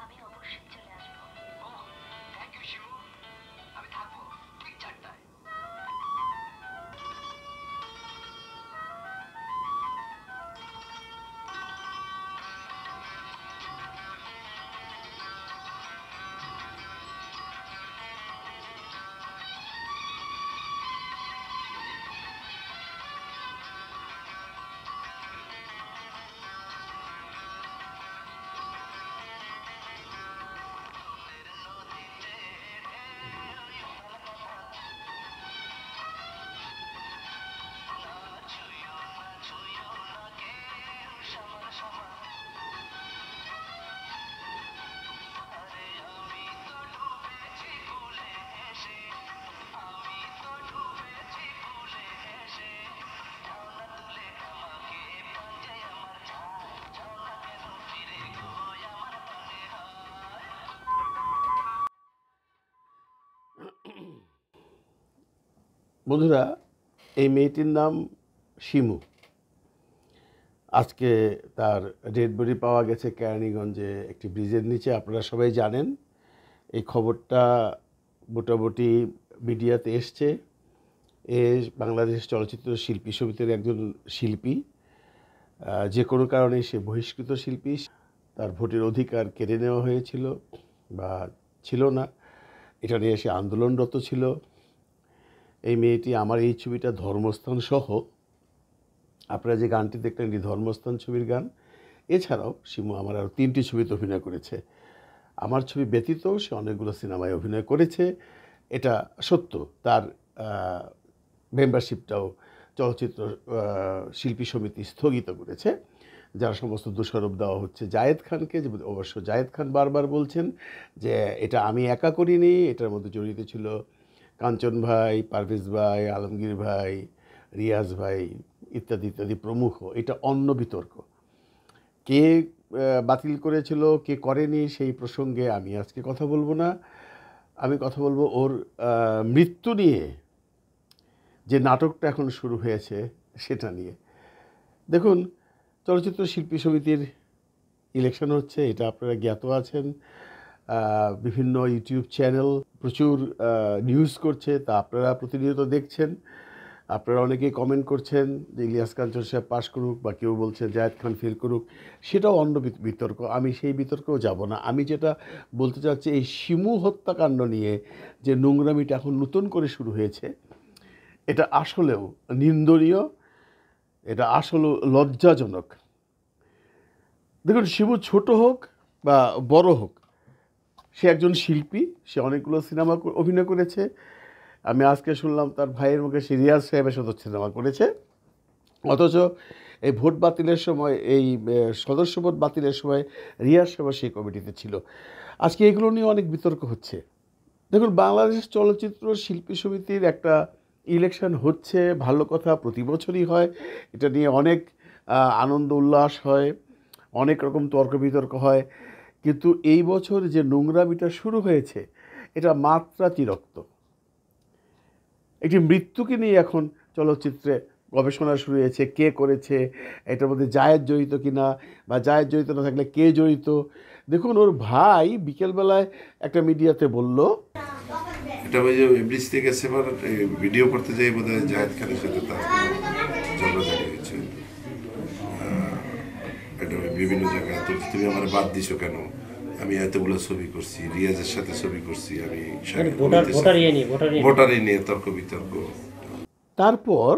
আমি অবশ্যই চলে বন্ধুরা এই মেয়েটির নাম শিমু আজকে তার ডেড বডি পাওয়া গেছে কেরানীগঞ্জে একটি ব্রিজের নিচে আপনারা সবাই জানেন এই খবরটা মোটামুটি মিডিয়াতে এসছে এ বাংলাদেশ চলচ্চিত্র শিল্পী সমিতির একজন শিল্পী যে কোনো কারণে সে বহিষ্কৃত শিল্পী তার ভোটের অধিকার কেড়ে নেওয়া হয়েছিল বা ছিল না এটা নিয়ে সে আন্দোলনরত ছিল এই মেয়েটি আমার এই ছবিটা ধর্মস্থান সহ আপনারা যে গানটি দেখলেন এটি ধর্মস্থান ছবির গান এছাড়াও শিমু আমার আরও তিনটি ছবিতে অভিনয় করেছে আমার ছবি ব্যতীত সে অনেকগুলো সিনেমায় অভিনয় করেছে এটা সত্য তার মেম্বারশিপটাও চলচ্চিত্র শিল্পী সমিতি স্থগিত করেছে যার সমস্ত দোষারোপ দেওয়া হচ্ছে জায়েদ খানকে যে অবশ্য জায়েদ খান বারবার বলছেন যে এটা আমি একা করিনি এটার মধ্যে জড়িত ছিল কাঞ্চন ভাই পারভেজ ভাই আলমগীর ভাই রিয়াজ ভাই ইত্যাদি ইত্যাদি প্রমুখ এটা অন্য বিতর্ক কে বাতিল করেছিল কে করেনি সেই প্রসঙ্গে আমি আজকে কথা বলবো না আমি কথা বলবো ওর মৃত্যু নিয়ে যে নাটকটা এখন শুরু হয়েছে সেটা নিয়ে দেখুন চলচ্চিত্র শিল্পী সমিতির ইলেকশন হচ্ছে এটা আপনারা জ্ঞাত আছেন বিভিন্ন ইউটিউব চ্যানেল প্রচুর নিউজ করছে তা আপনারা প্রতিনিয়ত দেখছেন আপনারা অনেকেই কমেন্ট করছেন যে ইলিয়াস কাঞ্চন সাহেব পাশ করুক বা কেউ বলছে জায়দ খান ফেল করুক সেটাও অন্য বিতর্ক আমি সেই বিতর্কেও যাব না আমি যেটা বলতে চাচ্ছি এই শিমু হত্যাকাণ্ড নিয়ে যে নোংরামিটা এখন নতুন করে শুরু হয়েছে এটা আসলেও নিন্দনীয় এটা আসলে লজ্জাজনক দেখুন শিবু ছোট হোক বা বড় হোক সে একজন শিল্পী সে অনেকগুলো সিনেমা অভিনয় করেছে আমি আজকে শুনলাম তার ভাইয়ের মুখে সিরিয়াস সাহেবের সদর সিনেমা করেছে অথচ এই ভোট বাতিলের সময় এই সদস্য ভোট বাতিলের সময় রিয়াজ সাহেব সেই কমিটিতে ছিল আজকে এগুলো নিয়ে অনেক বিতর্ক হচ্ছে দেখুন বাংলাদেশ চলচ্চিত্র শিল্পী সমিতির একটা ইলেকশন হচ্ছে ভালো কথা প্রতি বছরই হয় এটা নিয়ে অনেক আনন্দ উল্লাস হয় অনেক রকম তর্ক বিতর্ক হয় কিন্তু এই বছর যে নোংরামিটা শুরু হয়েছে এটা মাত্রাতিরক্ত একটি মৃত্যুকে নিয়ে এখন চলচ্চিত্রে গবেষণা শুরু হয়েছে কে করেছে এটার মধ্যে জায়ের জড়িত কি না বা জায়ের জড়িত না থাকলে কে জড়িত দেখুন ওর ভাই বিকেলবেলায় একটা মিডিয়াতে বলল এটা ওই যে ব্রিজ থেকে ভিডিও করতে যাই বোধ হয় জাহেদ খানের সাথে তার বিভিন্ন জায়গায় তুমি আমার বাদ দিছো কেন আমি এতগুলো ছবি করছি রিয়াজের সাথে ছবি করছি আমি মানে ভোটারই নিয়ে তর্ক বিতর্ক তারপর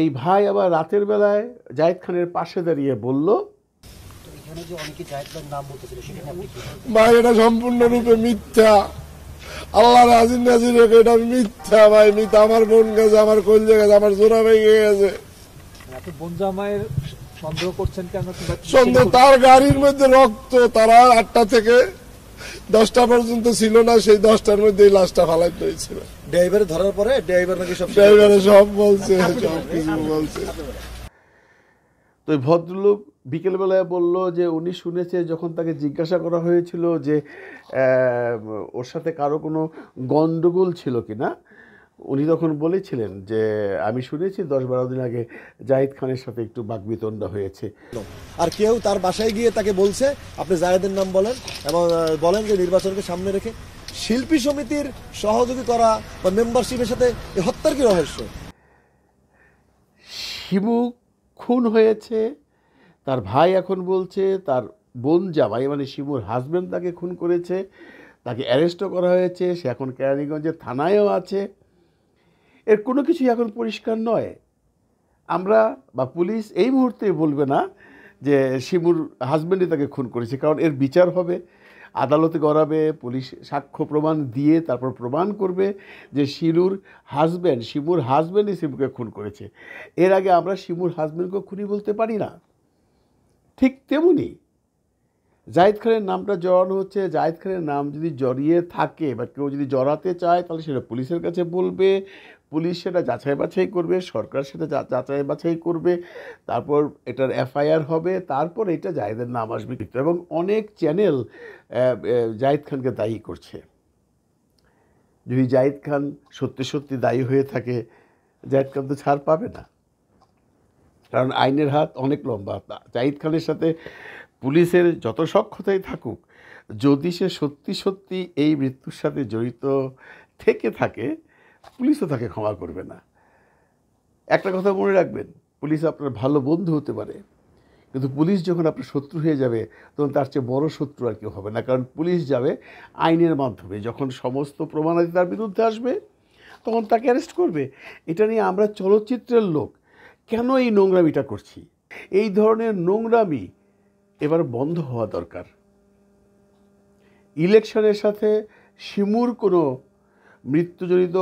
এই ভাই আবার রাতের বেলায় জাহিদ খানের পাশে দাঁড়িয়ে বলল ভাই এটা সম্পূর্ণরূপে মিথ্যা আল্লাহ রাজিন নাজির এটা মিথ্যা ভাই মিথ্যা আমার বোন গেছে আমার কল গেছে আমার জোড়া ভেঙে গেছে মানে বোন জামাইয়ের সন্দেহ করছেন কেন তার গাড়ির মধ্যে রক্ত তারা আটটা থেকে দশটা পর্যন্ত ছিল না সেই দশটার মধ্যে লাশটা ফালাই হয়েছিল ড্রাইভার ধরার পরে ড্রাইভার নাকি সব ড্রাইভার সব বলছে সব কিছু বলছে তো ভদ্রলোক বিকেলবেলায় বলল যে উনি শুনেছে যখন তাকে জিজ্ঞাসা করা হয়েছিল যে ওর সাথে কারো কোনো গণ্ডগোল ছিল কি না উনি তখন বলেছিলেন যে আমি শুনেছি দশ বারো দিন আগে জাহিদ খানের সাথে একটু বাকবিতণ্ড হয়েছে আর কেউ তার বাসায় গিয়ে তাকে বলছে আপনি জাহেদের নাম বলেন এবং বলেন যে নির্বাচনকে সামনে রেখে শিল্পী সমিতির সহযোগী করা বা মেম্বারশিপের সাথে এই হত্যার কি রহস্য শিবু খুন হয়েছে তার ভাই এখন বলছে তার বোন জামাই মানে শিবুর হাজব্যান্ড তাকে খুন করেছে তাকে অ্যারেস্টও করা হয়েছে সে এখন কেরানীগঞ্জের থানায়ও আছে এর কোনো কিছুই এখন পরিষ্কার নয় আমরা বা পুলিশ এই মুহূর্তে বলবে না যে শিমুর হাজব্যান্ডই তাকে খুন করেছে কারণ এর বিচার হবে আদালতে গড়াবে পুলিশ সাক্ষ্য প্রমাণ দিয়ে তারপর প্রমাণ করবে যে শিলুর হাজব্যান্ড শিমুর হাজব্যান্ডই শিমুকে খুন করেছে এর আগে আমরা শিমুর হাজব্যান্ডকে খুনি বলতে পারি না ঠিক তেমনি জাহিদ খানের নামটা জড়ানো হচ্ছে জাহিদ খানের নাম যদি জড়িয়ে থাকে বা কেউ যদি জড়াতে চায় তাহলে সেটা পুলিশের কাছে বলবে পুলিশ সেটা যাচাই বাছাই করবে সরকার সেটা যাচাই বাছাই করবে তারপর এটার এফআইআর হবে তারপর এটা জায়েদের নাম আসবে এবং অনেক চ্যানেল জাহিদ খানকে দায়ী করছে যদি জাহিদ খান সত্যি সত্যি দায়ী হয়ে থাকে জাহিদ খান তো ছাড় পাবে না কারণ আইনের হাত অনেক লম্বা জাহিদ খানের সাথে পুলিশের যত সক্ষতাই থাকুক যদি সে সত্যি সত্যি এই মৃত্যুর সাথে জড়িত থেকে থাকে পুলিশও তাকে ক্ষমা করবে না একটা কথা মনে রাখবেন পুলিশ আপনার ভালো বন্ধু হতে পারে কিন্তু পুলিশ যখন আপনার শত্রু হয়ে যাবে তখন তার চেয়ে বড় শত্রু আর কেউ হবে না কারণ পুলিশ যাবে আইনের মাধ্যমে যখন সমস্ত প্রমাণাদি তার বিরুদ্ধে আসবে তখন তাকে অ্যারেস্ট করবে এটা নিয়ে আমরা চলচ্চিত্রের লোক কেন এই নোংরামিটা করছি এই ধরনের নোংরামি এবার বন্ধ হওয়া দরকার ইলেকশনের সাথে শিমুর কোনো মৃত্যুজনিত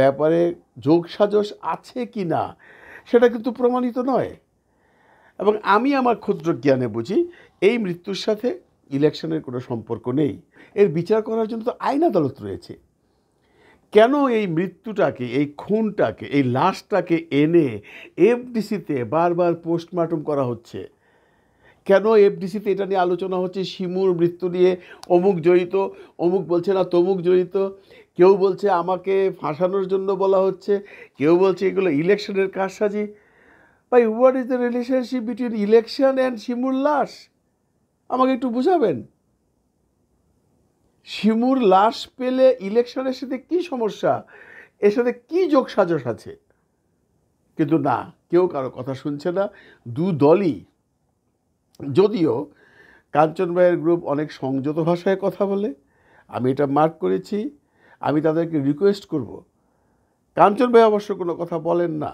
ব্যাপারে যোগসাজশ আছে কি না সেটা কিন্তু প্রমাণিত নয় এবং আমি আমার ক্ষুদ্র জ্ঞানে বুঝি এই মৃত্যুর সাথে ইলেকশনের কোনো সম্পর্ক নেই এর বিচার করার জন্য তো আইন আদালত রয়েছে কেন এই মৃত্যুটাকে এই খুনটাকে এই লাশটাকে এনে এফডিসিতে বারবার পোস্টমর্টম করা হচ্ছে কেন এফডিসিতে এটা নিয়ে আলোচনা হচ্ছে শিমুর মৃত্যু নিয়ে অমুক জড়িত অমুক বলছে না তমুক জড়িত কেউ বলছে আমাকে ফাঁসানোর জন্য বলা হচ্ছে কেউ বলছে এগুলো ইলেকশনের কারসাজি ভাই what is the relationship between election and শিমুর লাশ আমাকে একটু বুঝাবেন শিমুর লাশ পেলে ইলেকশনের সাথে কি সমস্যা এর সাথে কী যোগসাজস আছে কিন্তু না কেউ কারো কথা শুনছে না দু দলই যদিও কাঞ্চন ভাইয়ের গ্রুপ অনেক সংযত ভাষায় কথা বলে আমি এটা মার্ক করেছি আমি তাদেরকে রিকোয়েস্ট করব কাঞ্চন ভাই অবশ্য কোনো কথা বলেন না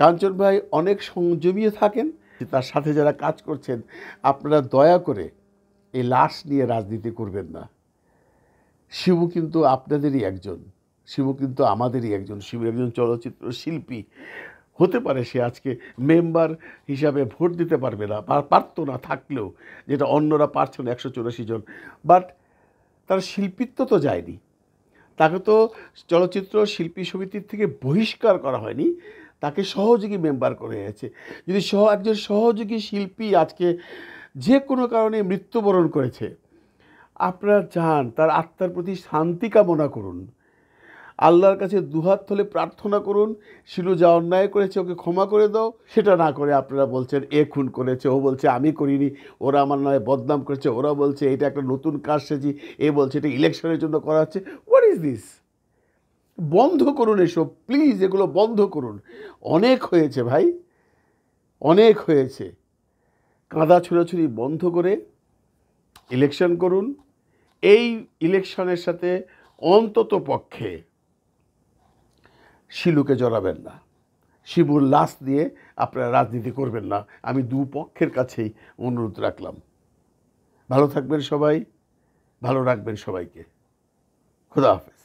কাঞ্চন ভাই অনেক সংযমিয়ে থাকেন তার সাথে যারা কাজ করছেন আপনারা দয়া করে এই লাশ নিয়ে রাজনীতি করবেন না শিবু কিন্তু আপনাদেরই একজন শিবু কিন্তু আমাদেরই একজন শিবু একজন চলচ্চিত্র শিল্পী হতে পারে সে আজকে মেম্বার হিসাবে ভোট দিতে পারবে না পারত না থাকলেও যেটা অন্যরা পারছেন একশো চুরাশি জন বাট তার শিল্পিত্ব তো যায়নি তাকে তো চলচ্চিত্র শিল্পী সমিতির থেকে বহিষ্কার করা হয়নি তাকে সহযোগী মেম্বার করে গেছে যদি সহ একজন সহযোগী শিল্পী আজকে যে কোনো কারণে মৃত্যুবরণ করেছে আপনারা যান তার আত্মার প্রতি শান্তি কামনা করুন আল্লাহর কাছে দুহাত থলে প্রার্থনা করুন শিলু যা অন্যায় করেছে ওকে ক্ষমা করে দাও সেটা না করে আপনারা বলছেন এ খুন করেছে ও বলছে আমি করিনি ওরা আমার নয় বদনাম করেছে ওরা বলছে এটা একটা নতুন কাজ সেজি এ বলছে এটা ইলেকশনের জন্য করা হচ্ছে হোয়াট ইজ দিস বন্ধ করুন এসব প্লিজ এগুলো বন্ধ করুন অনেক হয়েছে ভাই অনেক হয়েছে কাঁদা ছুড়াছুড়ি বন্ধ করে ইলেকশন করুন এই ইলেকশনের সাথে অন্তত পক্ষে শিলুকে জড়াবেন না শিবুর লাশ দিয়ে আপনারা রাজনীতি করবেন না আমি দু পক্ষের কাছেই অনুরোধ রাখলাম ভালো থাকবেন সবাই ভালো রাখবেন সবাইকে খুদা হাফেজ